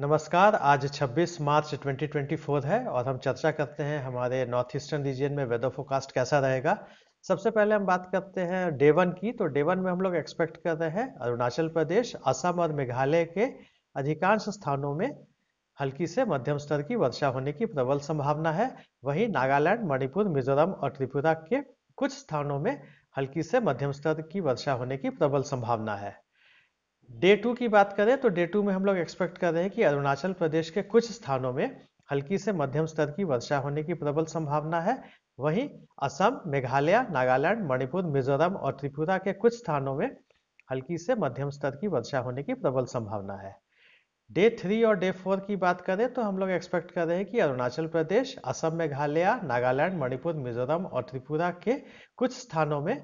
नमस्कार आज 26 मार्च 2024 है और हम चर्चा करते हैं हमारे नॉर्थ ईस्टर्न रीजन में वेदर फोकास्ट कैसा रहेगा सबसे पहले हम बात करते हैं डे वन की तो डे वन में हम लोग एक्सपेक्ट कर रहे हैं अरुणाचल प्रदेश असम और मेघालय के अधिकांश स्थानों में हल्की से मध्यम स्तर की वर्षा होने की प्रबल संभावना है वहीं नागालैंड मणिपुर मिजोरम और त्रिपुरा के कुछ स्थानों में हल्की से मध्यम स्तर की वर्षा होने की प्रबल संभावना है डे टू की बात करें तो डे टू में हम लोग एक्सपेक्ट कर रहे हैं कि अरुणाचल प्रदेश के कुछ स्थानों में हल्की से मध्यम स्तर की वर्षा होने की प्रबल संभावना है वहीं असम मेघालय नागालैंड मणिपुर मिजोरम और त्रिपुरा के कुछ स्थानों में हल्की से मध्यम स्तर की वर्षा होने की प्रबल संभावना है डे थ्री और डे फोर की बात करें तो हम लोग एक्सपेक्ट कर रहे हैं कि अरुणाचल प्रदेश असम मेघालय नागालैंड मणिपुर मिजोरम और त्रिपुरा के कुछ स्थानों में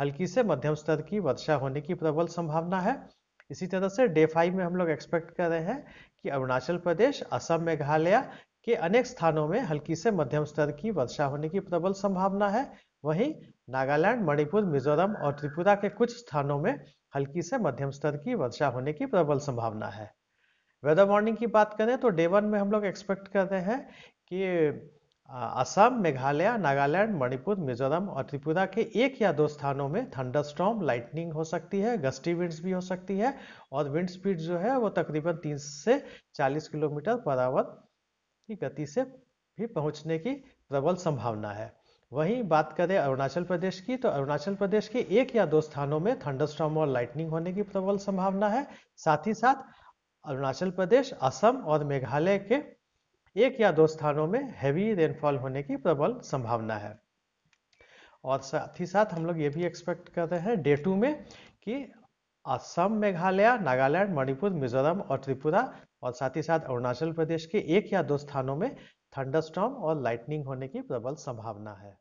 हल्की से मध्यम स्तर की वर्षा होने की प्रबल संभावना है इसी तरह से डे फाइव में हम लोग एक्सपेक्ट कर रहे हैं कि अरुणाचल प्रदेश असम मेघालय के अनेक स्थानों में हल्की से मध्यम स्तर की वर्षा होने की प्रबल संभावना है वहीं नागालैंड मणिपुर मिजोरम और त्रिपुरा के कुछ स्थानों में हल्की से मध्यम स्तर की वर्षा होने की प्रबल संभावना है वेदर वार्निंग की बात करें तो डे वन में हम लोग एक्सपेक्ट कर रहे हैं कि असम मेघालय नागालैंड मणिपुर मिजोरम और त्रिपुरा के एक या दो स्थानों में थंडर लाइटनिंग हो सकती है गस्टी विंड्स भी हो सकती है और विंड स्पीड जो है वो तकरीबन 30 से 40 किलोमीटर पर आवर की गति से भी पहुंचने की प्रबल संभावना है वहीं बात करें अरुणाचल प्रदेश की तो अरुणाचल प्रदेश के एक या दो स्थानों में थंडरस्टॉम और लाइटनिंग होने की प्रबल संभावना है साथ ही साथ अरुणाचल प्रदेश असम और मेघालय के एक या दो स्थानों में हैवी रेनफॉल होने की प्रबल संभावना है और साथ ही साथ हम लोग ये भी एक्सपेक्ट कर रहे हैं डे टू में कि असम मेघालय नागालैंड मणिपुर मिजोरम और त्रिपुरा और साथ ही साथ अरुणाचल प्रदेश के एक या दो स्थानों में थंडरस्टॉर्म और लाइटनिंग होने की प्रबल संभावना है